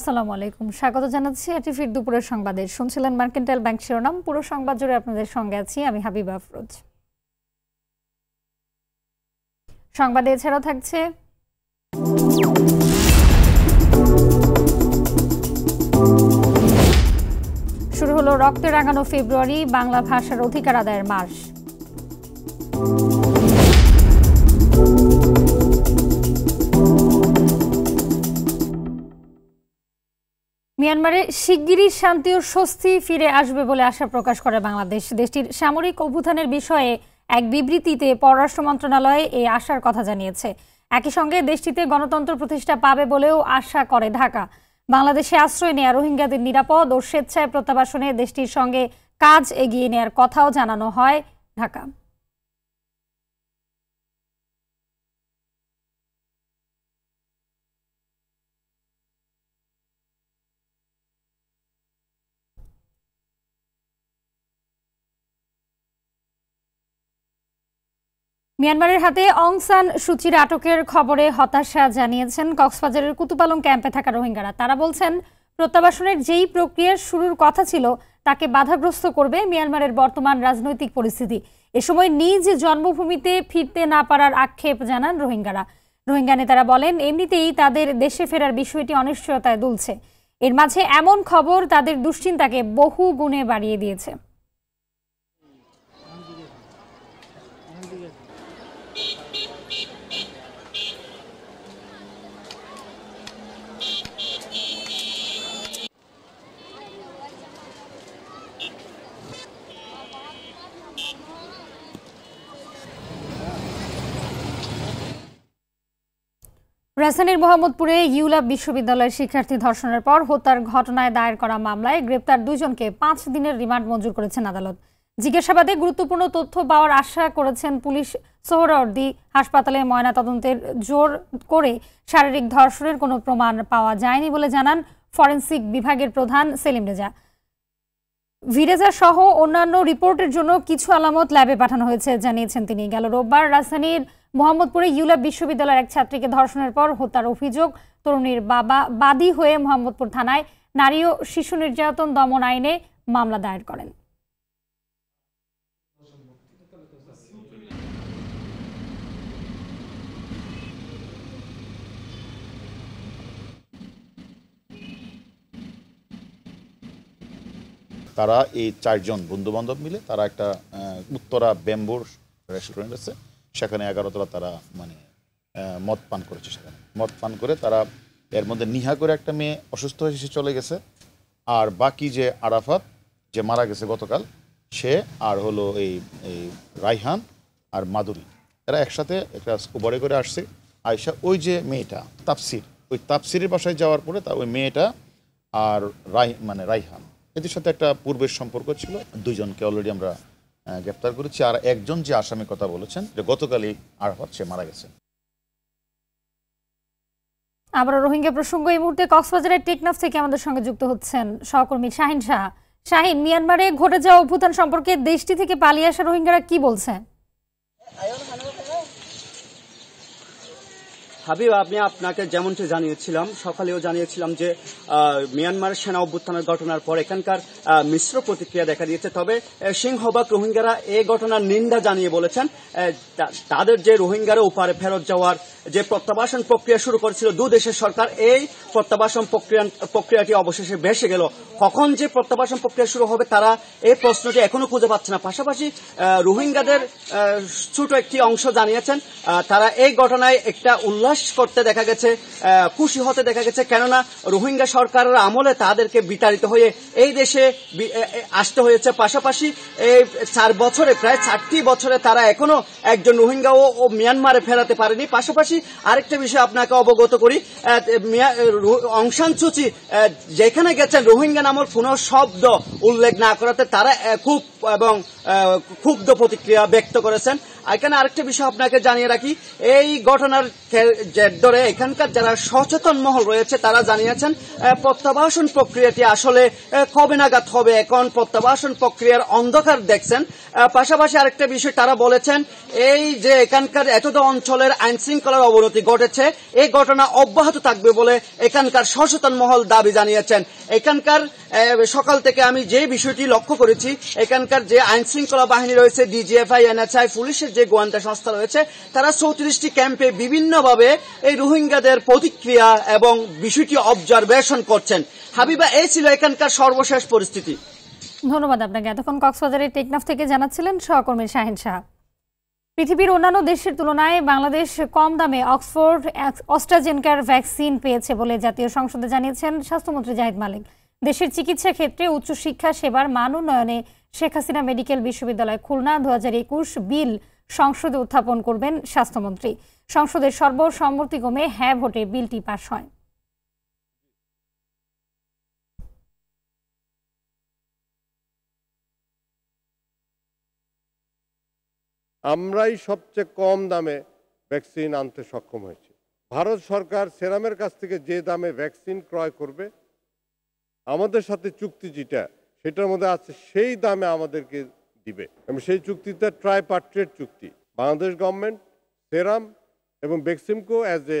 আসসালামু আলাইকুম স্বাগত জানাচ্ছি এটি ফির দুপুরের সংবাদে শুনছিলেন মার্কেন্টাইল ব্যাংক শিরোনাম পুরো সংবাদ জুড়ে আপনাদের সঙ্গে আছি আমি হাবিবা আফরোজ সংবাদে এছাড়াও থাকছে শুরু হলো রক্তে রাঙানো ফেব্রুয়ারি বাংলা ভাষার অধিকার আদায়ের মাস মিয়ানমারে শিগগিরই শান্তি ও স্বস্তি ফিরে আসবে বলে আশা প্রকাশ করে বাংলাদেশ দেশটির সামরিক অভ্যুত্থানের বিষয়ে এক বিবৃতিতে পররাষ্ট্র মন্ত্রণালয়ে এই আশার কথা জানিয়েছে একই সঙ্গে দেশটিতে গণতন্ত্র প্রতিষ্ঠা পাবে বলেও আশা করে ঢাকা বাংলাদেশে আশ্রয় নেয়া রোহিঙ্গাদের নিরাপদ ও স্বেচ্ছায় প্রত্যাবাসনে দেশটির সঙ্গে কাজ এগিয়ে নেওয়ার কথাও জানানো হয় ঢাকা মিয়ানমারের হাতে অংসান সুচির আটকের খবরে হতাশা জানিয়েছেন কক্সবাজারের কুতুপালং ক্যাম্পে থাকা রোহিঙ্গারা তারা বলছেন প্রত্যাবাসনের যেই প্রক্রিয়ার শুরুর কথা ছিল তাকে বাধাগ্রস্ত করবে মিয়ানমারের বর্তমান রাজনৈতিক পরিস্থিতি এ সময় নিজ জন্মভূমিতে ফিরতে না পারার আক্ষেপ জানান রোহিঙ্গারা রোহিঙ্গা নেতারা বলেন এমনিতেই তাদের দেশে ফেরার বিষয়টি অনিশ্চয়তায় দুলছে এর মাঝে এমন খবর তাদের দুশ্চিন্তাকে বহু গুণে বাড়িয়ে দিয়েছে রাজধানীর মোহাম্মদপুরে ইউলা বিশ্ববিদ্যালয়ের শিক্ষার্থী ধর্ষণের পর হত্যার ঘটনায় দায়ের করা মামলায় গ্রেপ্তার দুইজনকে পাঁচ দিনের রিমান্ড মঞ্জুর করেছেন আদালত জিজ্ঞাসাবাদে গুরুত্বপূর্ণ তথ্য পাওয়ার আশা করেছেন পুলিশ সোহরাওয়ার্দী হাসপাতালে ময়নাতদন্তের জোর করে শারীরিক ধর্ষণের কোনো প্রমাণ পাওয়া যায়নি বলে জানান ফরেন্সিক বিভাগের প্রধান সেলিম রেজা ভিরেজা সহ অন্যান্য রিপোর্টের জন্য কিছু আলামত ল্যাবে পাঠানো হয়েছে জানিয়েছেন তিনি গেল রোববার রাজধানীর মোহাম্মদপুরে ইউলা বিশ্ববিদ্যালয়ের এক ছাত্রীকে ধর্ষণের পর হত্যার অভিযোগ তরুণীর বাবা বাদী হয়ে মোহাম্মদপুর থানায় নারী ও শিশু নির্যাতন দমন আইনে মামলা দায়ের করেন তারা এই চারজন বন্ধুবান্ধব মিলে তারা একটা উত্তরা বেম্বুর রেস্টুরেন্ট আছে সেখানে এগারোতলা তারা মানে মদ পান করেছে সেখানে মদ পান করে তারা এর মধ্যে নিহা করে একটা মেয়ে অসুস্থ হয়ে সে চলে গেছে আর বাকি যে আরাফাত যে মারা গেছে গতকাল সে আর হলো এই এই রাইহান আর মাদুরী এরা একসাথে একটা উবরে করে আসছে আয়সা ওই যে মেয়েটা তাপসির ওই তাপসিরের বাসায় যাওয়ার পরে তা ওই মেয়েটা আর রাই মানে রাইহান এদের সাথে একটা পূর্বের সম্পর্ক ছিল দুজনকে অলরেডি আমরা গ্রেপ্তার করেছি আর একজন যে আসামি কথা বলেছেন যে গতকালই আরাফাত সে মারা গেছেন আবার রোহিঙ্গা প্রসঙ্গ এই মুহূর্তে কক্সবাজারের টেকনাফ থেকে আমাদের সঙ্গে যুক্ত হচ্ছেন সহকর্মী শাহিন শাহ শাহিন মিয়ানমারে ঘটে যাওয়া অভ্যুত্থান সম্পর্কে দেশটি থেকে পালিয়ে আসা রোহিঙ্গারা কি বলছে হাবিব আমি আপনাকে যেমনটি জানিয়েছিলাম সকালেও জানিয়েছিলাম যে মিয়ানমার সেনা অভ্যুত্থানের ঘটনার পর এখানকার মিশ্র প্রতিক্রিয়া দেখা দিয়েছে তবে সিংহবাগ রোহিঙ্গারা এই ঘটনার নিন্দা জানিয়ে বলেছেন তাদের যে রোহিঙ্গারা উপারে ফেরত যাওয়ার যে প্রত্যাবাসন প্রক্রিয়া শুরু করেছিল দু দেশের সরকার এই প্রত্যাবাসন প্রক্রিয়াটি অবশেষে ভেসে গেল কখন যে প্রত্যাবাসন প্রক্রিয়া শুরু হবে তারা এই প্রশ্নটি এখনো খুঁজে পাচ্ছে না পাশাপাশি রোহিঙ্গাদের ছোট একটি অংশ জানিয়েছেন তারা এই ঘটনায় একটা উল্লাস বসবাস করতে দেখা গেছে খুশি হতে দেখা গেছে কেননা রোহিঙ্গা সরকারের আমলে তাদেরকে বিতাড়িত হয়ে এই দেশে আসতে হয়েছে পাশাপাশি এই চার বছরে প্রায় চারটি বছরে তারা এখনো একজন রোহিঙ্গা ও মিয়ানমারে ফেরাতে পারেনি পাশাপাশি আরেকটা বিষয় আপনাকে অবগত করি অংশান সূচি যেখানে গেছেন রোহিঙ্গা নামক কোন শব্দ উল্লেখ না করাতে তারা খুব এবং ক্ষুব্ধ প্রতিক্রিয়া ব্যক্ত করেছেন এখানে আরেকটা বিষয় আপনাকে জানিয়ে রাখি এই ঘটনার দরে ধরে এখানকার যারা সচেতন মহল রয়েছে তারা জানিয়েছেন প্রত্যাবাসন প্রক্রিয়াটি আসলে কবে নাগাদ হবে এখন প্রত্যাবাসন প্রক্রিয়ার অন্ধকার দেখছেন পাশাপাশি আরেকটা বিষয় তারা বলেছেন এই যে এখানকার এতদ অঞ্চলের আইন শৃঙ্খলার অবনতি ঘটেছে এই ঘটনা অব্যাহত থাকবে বলে এখানকার সচেতন মহল দাবি জানিয়েছেন এখানকার সকাল থেকে আমি যে বিষয়টি লক্ষ্য করেছি এখানকার এখানকার যে আইন শৃঙ্খলা বাহিনী রয়েছে ডিজিএফআই এনএচআই পুলিশের যে গোয়েন্দা সংস্থা রয়েছে তারা চৌত্রিশটি ক্যাম্পে বিভিন্নভাবে এই রোহিঙ্গাদের প্রতিক্রিয়া এবং বিষয়টি অবজারভেশন করছেন হাবিবা এই ছিল এখানকার সর্বশেষ পরিস্থিতি ধন্যবাদ আপনাকে এতক্ষণ কক্সবাজারের টেকনাফ থেকে জানাচ্ছিলেন সহকর্মী শাহিন শাহ পৃথিবীর অন্যান্য দেশের তুলনায় বাংলাদেশ কম দামে অক্সফোর্ড অস্ট্রাজেনকার ভ্যাকসিন পেয়েছে বলে জাতীয় সংসদে জানিয়েছেন স্বাস্থ্যমন্ত্রী জাহিদ মালিক দেশের চিকিৎসা ক্ষেত্রে উচ্চশিক্ষা সেবার মান উন্নয়নে শেখ হাসিনা মেডিকেল বিশ্ববিদ্যালয় খুলনা দু বিল সংসদে উত্থাপন করবেন স্বাস্থ্যমন্ত্রী সংসদের সর্বসম্মতিক্রমে হ্যাঁ ভোটে বিলটি পাশ হয় আমরাই সবচেয়ে কম দামে ভ্যাকসিন আনতে সক্ষম হয়েছি ভারত সরকার সেরামের কাছ থেকে যে দামে ভ্যাকসিন ক্রয় করবে আমাদের সাথে চুক্তি যেটা সেটার মধ্যে আছে সেই দামে আমাদেরকে দিবে এবং সেই চুক্তিতে ট্রাইপার্ট্রেট চুক্তি বাংলাদেশ গভর্নমেন্ট সেরাম এবং বেক্সিমকো অ্যাজ এ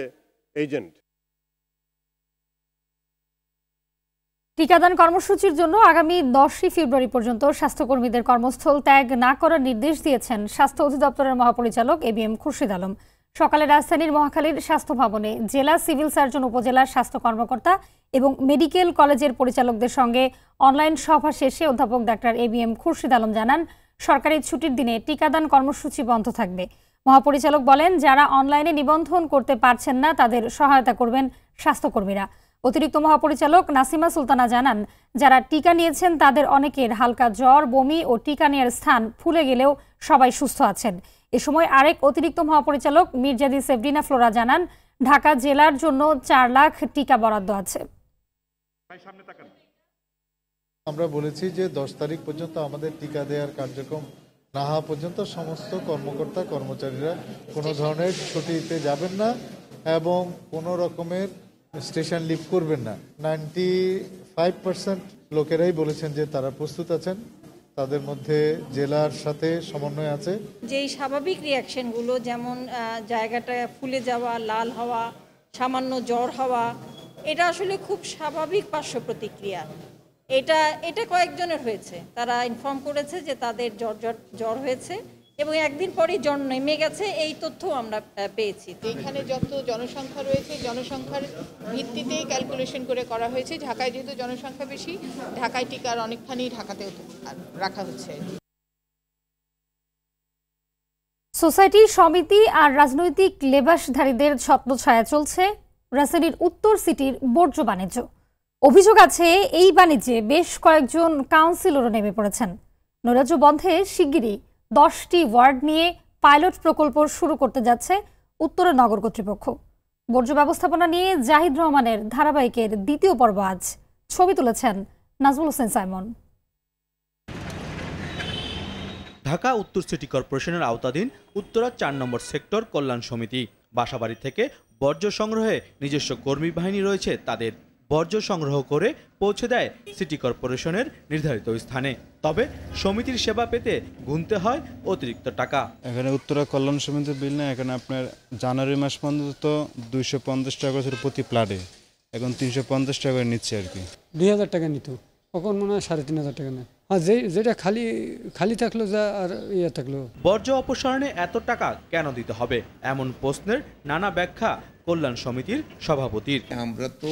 এজেন্ট টিকাদান কর্মসূচির জন্য আগামী দশই ফেব্রুয়ারি পর্যন্ত স্বাস্থ্যকর্মীদের কর্মস্থল ত্যাগ না করার নির্দেশ দিয়েছেন স্বাস্থ্য অধিদপ্তরের মহাপরিচালক A B M Khurshid Alam সকালে রাজধানীর মহাখালীর স্বাস্থ্য ভবনে জেলা সিভিল সার্জন উপজেলার স্বাস্থ্য কর্মকর্তা এবং মেডিকেল কলেজের পরিচালকদের সঙ্গে অনলাইন সভা শেষে অধ্যাপক doctor A B M Khurshid Alam জানান সরকারি ছুটির দিনে টিকাদান কর্মসূচি বন্ধ থাকবে মহাপরিচালক বলেন যারা অনলাইনে নিবন্ধন করতে পারছেন না তাদের সহায়তা করবেন স্বাস্থ্যকর্মীরা অতিরিক্ত মহাপরিচালক নাসিমা সুলতানা জানান যারা টিকা নিয়েছেন তাদের অনেকের হালকা জ্বর বমি ও টিকা নেওয়ার স্থান ফুলে গেলেও সবাই সুস্থ আছেন এ সময় আরেক অতিরিক্ত মহাপরিচালক মির্জাদি সেভরিনা ফ্লোরা জানান ঢাকা জেলার জন্য চার লাখ টিকা বরাদ্দ আছে আমরা বলেছি যে দশ তারিখ পর্যন্ত আমাদের টিকা দেওয়ার কার্যক্রম না হওয়া পর্যন্ত সমস্ত কর্মকর্তা কর্মচারীরা কোনো ধরনের ছুটিতে যাবেন না এবং কোনো রকমের স্টেশন লিভ করবেন না নাইনটি ফাইভ পার্সেন্ট লোকেরাই বলেছেন যে তারা প্রস্তুত আছেন তাদের মধ্যে জেলার সাথে সমন্বয় আছে যেই স্বাভাবিক রিয়াকশনগুলো যেমন জায়গাটা ফুলে যাওয়া লাল হওয়া সামান্য জ্বর হওয়া এটা আসলে খুব স্বাভাবিক পার্শ্ব প্রতিক্রিয়া এটা এটা কয়েকজনের হয়েছে তারা ইনফর্ম করেছে যে তাদের জ্বর জ্বর জ্বর হয়েছে এবং একদিন পরে জন নেমে গেছে এই তথ্য আমরা পেয়েছি এখানে যত জনসংখ্যা রয়েছে জনসংখ্যার ভিত্তিতেই ক্যালকুলেশন করে করা হয়েছে ঢাকায় যেহেতু জনসংখ্যা বেশি ঢাকায় টিকার অনেকখানি ঢাকাতে রাখা হচ্ছে সোসাইটি সমিতি আর রাজনৈতিক লেবাসধারীদের স্বপ্ন ছায়া চলছে রাজধানীর উত্তর সিটির বর্জ্য বাণিজ্য অভিযোগ আছে এই বাণিজ্যে বেশ কয়েকজন কাউন্সিলরও নেমে পড়েছেন নৈরাজ্য বন্ধে শিগগিরই দশটি ওয়ার্ড নিয়ে পাইলট প্রকল্প শুরু করতে যাচ্ছে উত্তরের নগর কর্তৃপক্ষ বর্জ্য ব্যবস্থাপনা নিয়ে জাহিদ রহমানের ধারাবাহিকের দ্বিতীয় পর্ব আজ ছবি তুলেছেন নাজমুল হোসেন সাইমন ঢাকা উত্তর সিটি কর্পোরেশনের আওতাধীন উত্তরা চার নম্বর সেক্টর কল্যাণ সমিতি বাসাবাড়ি থেকে বর্জ্য সংগ্রহে নিজস্ব কর্মী বাহিনী রয়েছে তাদের বর্জ্য সংগ্রহ করে পৌঁছে দেয় সিটি কর্পোরেশনের নির্ধারিত স্থানে তবে সমিতির সেবা পেতে গুনতে হয় অতিরিক্ত টাকা এখানে উত্তরা কল্যাণ সমিতির বিল না এখানে আপনার জানুয়ারি মাস পর্যন্ত দুইশো পঞ্চাশ টাকা করে প্রতি প্লাটে এখন তিনশো পঞ্চাশ টাকা করে নিচ্ছে আর কি দুই হাজার টাকা নিত কখন মনে হয় সাড়ে তিন হাজার টাকা নেয় হ্যাঁ যে যেটা খালি খালি থাকলো যা আর ইয়ে থাকলো বর্জ্য অপসারণে এত টাকা কেন দিতে হবে এমন প্রশ্নের নানা ব্যাখ্যা কল্যাণ সমিতির সভাপতির আমরা তো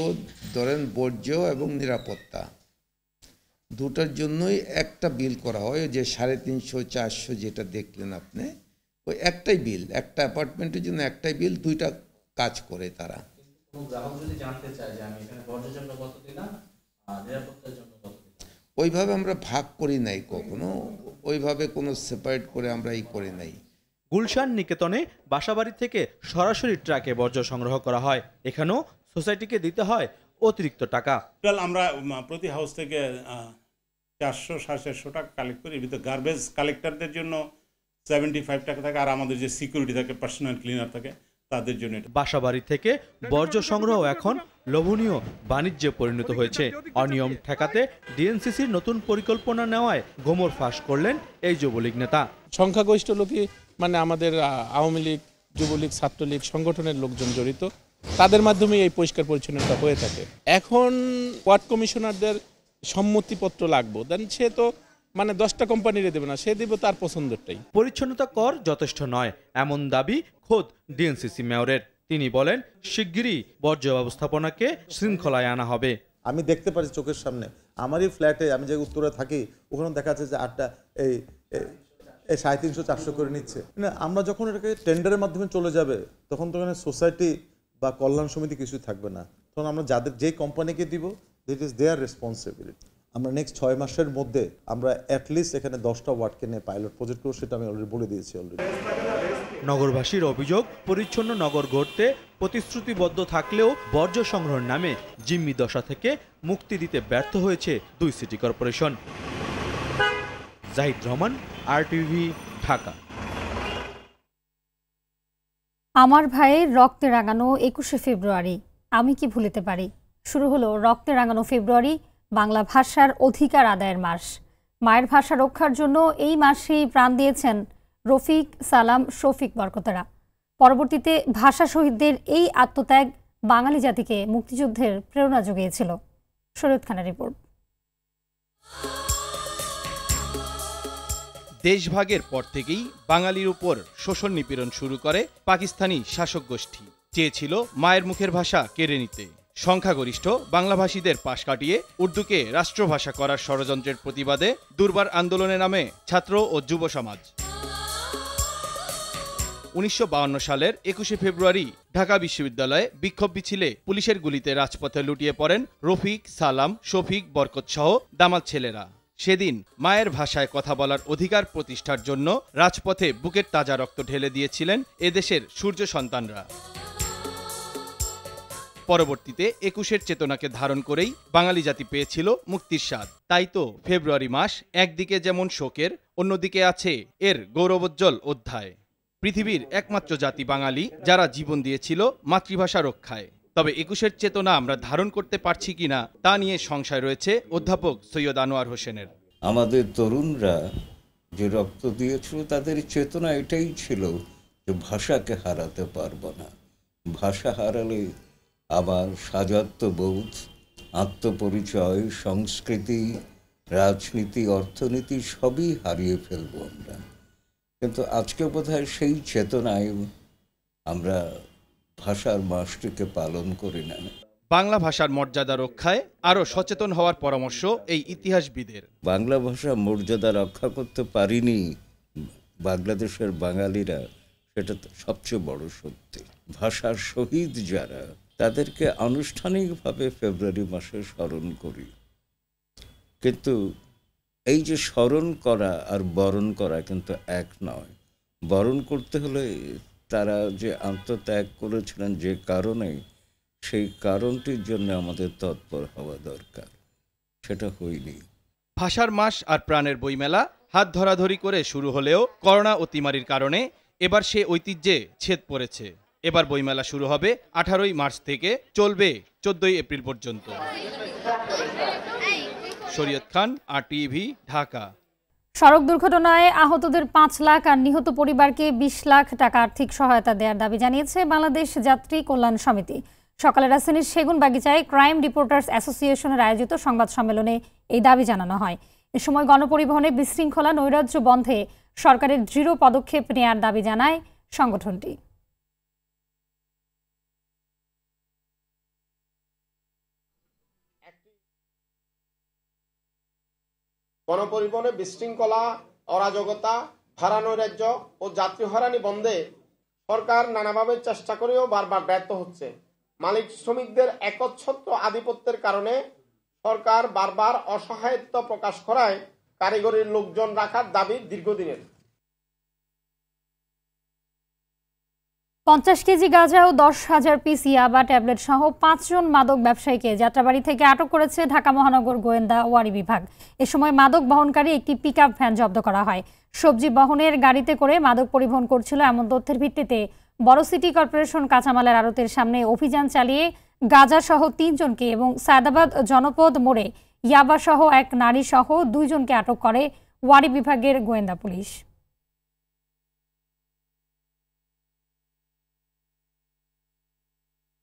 ধরেন বর্জ্য এবং নিরাপত্তা দুটার জন্যই একটা বিল করা হয় যে সাড়ে তিনশো চারশো যেটা দেখলেন আপনি ওই একটাই বিল একটা অ্যাপার্টমেন্টের জন্য একটাই বিল দুইটা কাজ করে তারা ওইভাবে আমরা ভাগ করি নাই কখনো ওইভাবে কোনো সেপারেট করে আমরা ই করে নাই গুলশান নিকেতনে বাসাবাড়ি থেকে সরাসরি ট্রাকে বর্জ্য সংগ্রহ করা হয় এখানেও সোসাইটিকে দিতে হয় অতিরিক্ত টাকা আমরা প্রতি হাউস থেকে চারশো সাড়ে চারশো টাকা কালেক্ট করি কিন্তু গার্বেজ কালেক্টরদের জন্য সেভেন্টি ফাইভ টাকা থাকে আর আমাদের যে সিকিউরিটি থাকে পার্সোনাল ক্লিনার থাকে তাদের জন্য বাসাবাড়ি থেকে বর্জ্য সংগ্রহ এখন লোভনীয় বাণিজ্যে পরিণত হয়েছে অনিয়ম ঠেকাতে ডিএনসিসির নতুন পরিকল্পনা নেওয়ায় গোমর ফাঁস করলেন এই যুবলীগ নেতা সংখ্যাগরিষ্ঠ লোকে মানে আমাদের আওয়ামী লীগ যুবলীগ ছাত্রলীগ সংগঠনের লোকজন জড়িত তাদের মাধ্যমে এই পরিষ্কার পরিচ্ছন্নতা হয়ে থাকে এখন ওয়ার্ড কমিশনারদের সম্মতিপত্র লাগবো দেন সে তো মানে দশটা কোম্পানিরে দেবে না সে দেবে তার পছন্দটাই পরিচ্ছন্নতা কর যথেষ্ট নয় এমন দাবি খোদ ডিএনসিসি মেয়রের তিনি বলেন শিগগিরই বর্জ্য ব্যবস্থাপনাকে শৃঙ্খলায় আনা হবে আমি দেখতে পারি চোখের সামনে আমারই ফ্ল্যাটে আমি যে উত্তরে থাকি ওখানে দেখা যাচ্ছে যে আটটা এই এই সাড়ে তিনশো চারশো করে নিচ্ছে না মানে আমরা যখন এটাকে টেন্ডারের মাধ্যমে চলে যাবে তখন তো সোসাইটি বা কল্যাণ সমিতি কিছুই থাকবে না তখন আমরা যাদের যে কোম্পানিকে দিব দিট ইজ দেয়ার রেসপন্সিবিলিটি আমরা নেক্সট ছয় মাসের মধ্যে আমরা অ্যাটলিস্ট এখানে দশটা ওয়ার্ডকে নিয়ে পাইলট প্রজেক্ট করবো সেটা আমি অলরেডি বলে দিয়েছি অলরেডি নগরবাসীর অভিযোগ পরিচ্ছন্ন নগর গড়তে প্রতিশ্রুতিবদ্ধ থাকলেও বর্জ্য সংগ্রহের নামে জিম্মি দশা থেকে মুক্তি দিতে ব্যর্থ হয়েছে দুই city corporation Zahid Rahman R TV Dhaka আমার ভাইয়ের রক্তে রাঙানো একুশে ফেব্রুয়ারি আমি কি ভুলিতে পারি শুরু হলো রক্তে রাঙানো ফেব্রুয়ারি বাংলা ভাষার অধিকার আদায়ের মাস মায়ের ভাষা রক্ষার জন্য এই মাসেই প্রাণ দিয়েছেন রফিক সালাম শফিক বরকতারা পরবর্তীতে ভাষা শহীদদের এই আত্মত্যাগ বাঙালি জাতিকে মুক্তিযুদ্ধের প্রেরণা জুগিয়েছিল শরীয়ত খানের রিপোর্ট দেশভাগের পর থেকেই বাঙালির উপর শোষণ নিপীড়ন শুরু করে পাকিস্তানি শাসক গোষ্ঠী চেয়েছিল মায়ের মুখের ভাষা কেড়ে নিতে সংখ্যাগরিষ্ঠ বাংলাভাষীদের পাশ কাটিয়ে উর্দুকে রাষ্ট্রভাষা করার ষড়যন্ত্রের প্রতিবাদে দুর্বার আন্দোলনে নামে ছাত্র ও যুব সমাজ উনিশশো সালের একুশে ফেব্রুয়ারি ঢাকা বিশ্ববিদ্যালয়ে বিক্ষোভ মিছিলে পুলিশের গুলিতে রাজপথে লুটিয়ে পড়েন রফিক সালাম শফিক বরকত সহ দামাল ছেলেরা সেদিন মায়ের ভাষায় কথা বলার অধিকার প্রতিষ্ঠার জন্য রাজপথে বুকের তাজা রক্ত ঢেলে দিয়েছিলেন এদেশের সূর্য সন্তানরা পরবর্তীতে একুশের চেতনাকে ধারণ করেই বাঙালি জাতি পেয়েছিল মুক্তির স্বাদ তাই তো ফেব্রুয়ারি মাস একদিকে যেমন শোকের অন্যদিকে আছে এর গৌরবোজ্জ্বল অধ্যায় পৃথিবীর একমাত্র জাতি বাঙালি যারা জীবন দিয়েছিল মাতৃভাষা রক্ষায় তবে একুশের চেতনা আমরা ধারণ করতে পারছি কিনা তা নিয়ে সংশয় রয়েছে অধ্যাপক সৈয়দ আনোয়ার হোসেনের আমাদের তরুণরা যে রক্ত দিয়েছিল তাদের চেতনা এটাই ছিল যে ভাষাকে হারাতে পারব না ভাষা হারালে আবার বোধ আত্মপরিচয় সংস্কৃতি রাজনীতি অর্থনীতি সবই হারিয়ে ফেলব আমরা কিন্তু আজকে বোধহয় সেই চেতনায় আমরা ভাষার মাসটিকে পালন করি নেন বাংলা ভাষার মর্যাদা রক্ষায় আরও সচেতন হওয়ার পরামর্শ এই ইতিহাসবিদের বাংলা ভাষা মর্যাদা রক্ষা করতে পারিনি বাংলাদেশের বাঙালিরা সেটা সবচেয়ে বড় সত্যি ভাষার শহীদ যারা তাদেরকে আনুষ্ঠানিকভাবে ফেব্রুয়ারি মাসে স্মরণ করি কিন্তু এই যে স্মরণ করা আর বরণ করা কিন্তু এক নয় বরণ করতে হলে তারা যে আত্মত্যাগ করেছিলেন যে কারণে সেই কারণটির জন্য আমাদের তৎপর হওয়া দরকার সেটা হইনি ভাষার মাস আর প্রাণের বইমেলা হাত ধরাধরি করে শুরু হলেও করোনা অতিমারির কারণে এবার সে ঐতিহ্যে ছেদ পড়েছে এবার বইমেলা শুরু হবে আঠারোই মার্চ থেকে চলবে চোদ্দই এপ্রিল পর্যন্ত শরীয়ত খান আর টিভি ঢাকা সড়ক দুর্ঘটনায় আহতদের পাঁচ লাখ আর নিহত পরিবারকে ২০ লাখ টাকা আর্থিক সহায়তা দেওয়ার দাবি জানিয়েছে বাংলাদেশ যাত্রী কল্যাণ সমিতি সকালে রাজধানীর সেগুন বাগিচায় ক্রাইম রিপোর্টার্স অ্যাসোসিয়েশনের আয়োজিত সংবাদ সম্মেলনে এই দাবি জানানো হয় এ সময় গণপরিবহনে বিশৃঙ্খলা নৈরাজ্য বন্ধে সরকারের দৃঢ় পদক্ষেপ নেয়ার দাবি জানায় সংগঠনটি গণপরিবহনে বিশৃঙ্খলা অরাজকতা ভাড়া নৈরাজ্য ও যাত্রী হয়রানি বন্ধে সরকার নানাভাবে চেষ্টা করেও বারবার ব্যর্থ হচ্ছে মালিক শ্রমিকদের একচ্ছত্র আধিপত্যের কারণে সরকার বারবার অসহায়ত্ব প্রকাশ করায় কারিগরির লোকজন রাখার দাবি দীর্ঘদিনের পঞ্চাশ কেজি গাঁজা ও দশ হাজার পিস ইয়াবা ট্যাবলেট সহ পাঁচজন মাদক ব্যবসায়ীকে যাত্রাবাড়ি থেকে আটক করেছে ঢাকা মহানগর গোয়েন্দা ওয়ারি বিভাগ এ সময় মাদক বহনকারী একটি পিক ভ্যান জব্দ করা হয় সবজি বহনের গাড়িতে করে মাদক পরিবহন করছিল এমন তথ্যের ভিত্তিতে বড় সিটি কর্পোরেশন কাঁচামালের আড়তের সামনে অভিযান চালিয়ে গাঁজা সহ তিনজনকে এবং সায়দাবাদ জনপদ মোড়ে ইয়াবা সহ এক নারী সহ দুইজনকে আটক করে ওয়ারি বিভাগের গোয়েন্দা পুলিশ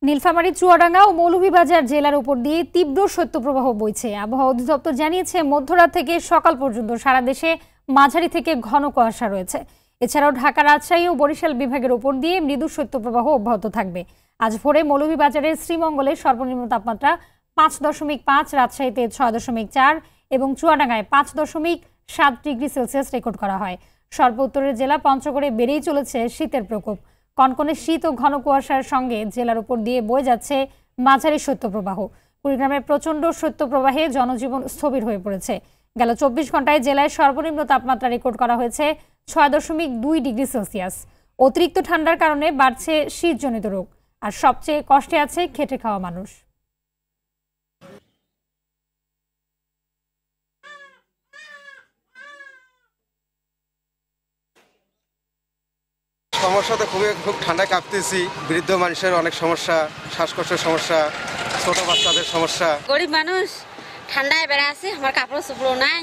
নীলফামারী চুয়াডাঙ্গা ও মৌলভীবাজার জেলার উপর দিয়ে তীব্র শৈত্যপ্রবাহ বইছে আবহাওয়া অধিদপ্তর জানিয়েছে মধ্যরাত থেকে সকাল পর্যন্ত সারা দেশে মাঝারি থেকে ঘন কুয়াশা রয়েছে এছাড়াও ঢাকা রাজশাহী ও বরিশাল বিভাগের উপর দিয়ে মৃদু শৈত্যপ্রবাহ অব্যাহত থাকবে আজ ভোরে মৌলভীবাজারের শ্রীমঙ্গলে সর্বনিম্ন তাপমাত্রা পাঁচ দশমিক পাঁচ রাজশাহীতে ছয় দশমিক চার এবং চুয়াডাঙ্গায় পাঁচ দশমিক সাত ডিগ্রি সেলসিয়াস রেকর্ড করা হয় সর্বোত্তরের জেলা পঞ্চগড়ে বেড়েই চলেছে শীতের প্রকোপ কনকনে শীত ও ঘন কুয়াশার সঙ্গে জেলার উপর দিয়ে বয়ে যাচ্ছে মাঝারি শৈত্যপ্রবাহ কুড়িগ্রামের প্রচণ্ড শৈত্যপ্রবাহে জনজীবন স্থবির হয়ে পড়েছে গেল চব্বিশ ঘন্টায় জেলায় সর্বনিম্ন তাপমাত্রা রেকর্ড করা হয়েছে ছয় দশমিক দুই ডিগ্রি সেলসিয়াস অতিরিক্ত ঠান্ডার কারণে বাড়ছে শীতজনিত রোগ আর সবচেয়ে কষ্টে আছে খেটে খাওয়া মানুষ সমস্যা তো খুবই খুব ঠান্ডায় কাঁপতেছি বৃদ্ধ মানুষের অনেক সমস্যা শ্বাসকষ্টের সমস্যা ছোট বাচ্চাদের সমস্যা গরিব মানুষ ঠান্ডায় বেড়াচ্ছি আমার কাপড় চোপড় নাই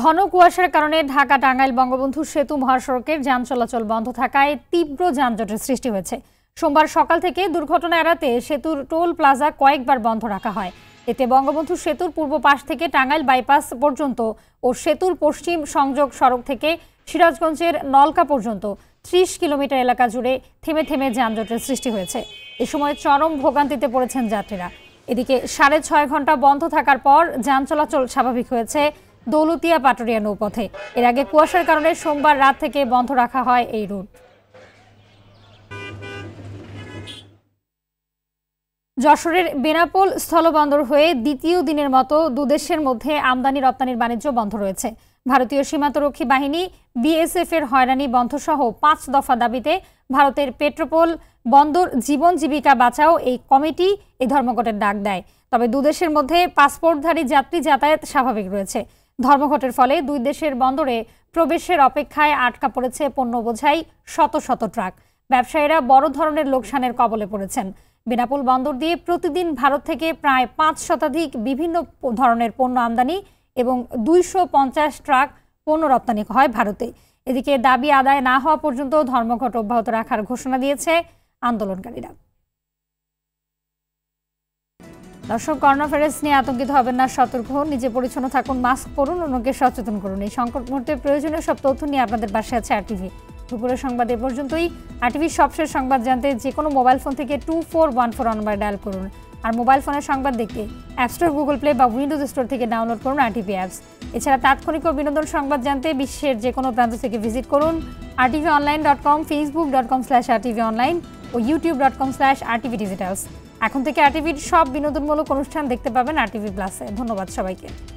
ঘন কুয়াশার কারণে ঢাকা টাঙ্গাইল বঙ্গবন্ধু সেতু মহাসড়কের যান চলাচল বন্ধ থাকায় তীব্র যানজটের সৃষ্টি হয়েছে সোমবার সকাল থেকে দুর্ঘটনা এড়াতে সেতুর টোল প্লাজা কয়েকবার বন্ধ রাখা হয় এতে বঙ্গবন্ধু সেতুর পূর্ব পাশ থেকে টাঙ্গাইল বাইপাস পর্যন্ত ও সেতুর পশ্চিম সংযোগ সড়ক থেকে সিরাজগঞ্জের নলকা পর্যন্ত ত্রিশ কিলোমিটার এলাকা জুড়ে থেমে থেমে যানজটের সৃষ্টি হয়েছে এ সময় চরম ভোগান্তিতে পড়েছেন যাত্রীরা এদিকে সাড়ে ছয় ঘন্টা বন্ধ থাকার পর যান চলাচল স্বাভাবিক হয়েছে দৌলতিয়া পাটুরিয়া নৌপথে এর আগে কুয়াশার কারণে সোমবার রাত থেকে বন্ধ রাখা হয় এই রুট যশোরের বেনাপোল স্থলবন্দর হয়ে দ্বিতীয় দিনের মতো দুদেশের মধ্যে আমদানি রপ্তানির বাণিজ্য বন্ধ রয়েছে ভারতীয় সীমান্তরক্ষী বাহিনী বিএসএফ এর হয়রানি বন্ধসহ পাঁচ দফা দাবিতে ভারতের পেট্রোপোল বন্দর জীবন জীবিকা বাঁচাও এই কমিটি এই ধর্মঘটের ডাক দেয় তবে দুদেশের মধ্যে পাসপোর্টধারী যাত্রী যাতায়াত স্বাভাবিক রয়েছে ধর্মঘটের ফলে দুই দেশের বন্দরে প্রবেশের অপেক্ষায় আটকা পড়েছে পণ্য বোঝাই শত শত ট্রাক ব্যবসায়ীরা বড় ধরনের লোকসানের কবলে পড়েছেন বেনাপোল বন্দর দিয়ে প্রতিদিন ভারত থেকে প্রায় পাঁচ শতাধিক বিভিন্ন ধরনের পণ্য আমদানি এবং দুইশো পঞ্চাশ ট্রাক পণ্য রপ্তানি হয় ভারতে এদিকে দাবি আদায় না হওয়া পর্যন্ত ধর্মঘট অব্যাহত রাখার ঘোষণা দিয়েছে আন্দোলনকারীরা দর্শক করোনা ভাইরাস নিয়ে আতঙ্কিত হবেন না সতর্ক হন নিজে পরিচ্ছন্ন থাকুন মাস্ক পরুন অন্যকে সচেতন করুন এই সংকট মুহূর্তে প্রয়োজনীয় সব তথ্য নিয়ে আপনাদের বাসায় আছে আর টিভি দুপুরের সংবাদ এ পর্যন্তই আর টিভির সবশেষ সংবাদ জানতে যে কোনো মোবাইল ফোন থেকে two four one four one dial করুন আর মোবাইল ফোনের সংবাদ দেখতে অ্যাপ স্টোর গুগল প্লে বা উইন্ডোজ স্টোর থেকে ডাউনলোড করুন আরটিভি অ্যাপস এছাড়া তাৎক্ষণিক ও বিনোদন সংবাদ জানতে বিশ্বের যে কোনো প্রান্ত থেকে ভিজিট করুন RTV online dot com Facebook dot com slash RTV online ও YouTube dot com slash RTV digitals এখন থেকে আরটিভির সব বিনোদনমূলক অনুষ্ঠান দেখতে পাবেন আরটিভি প্লাসে ধন্যবাদ সবাইকে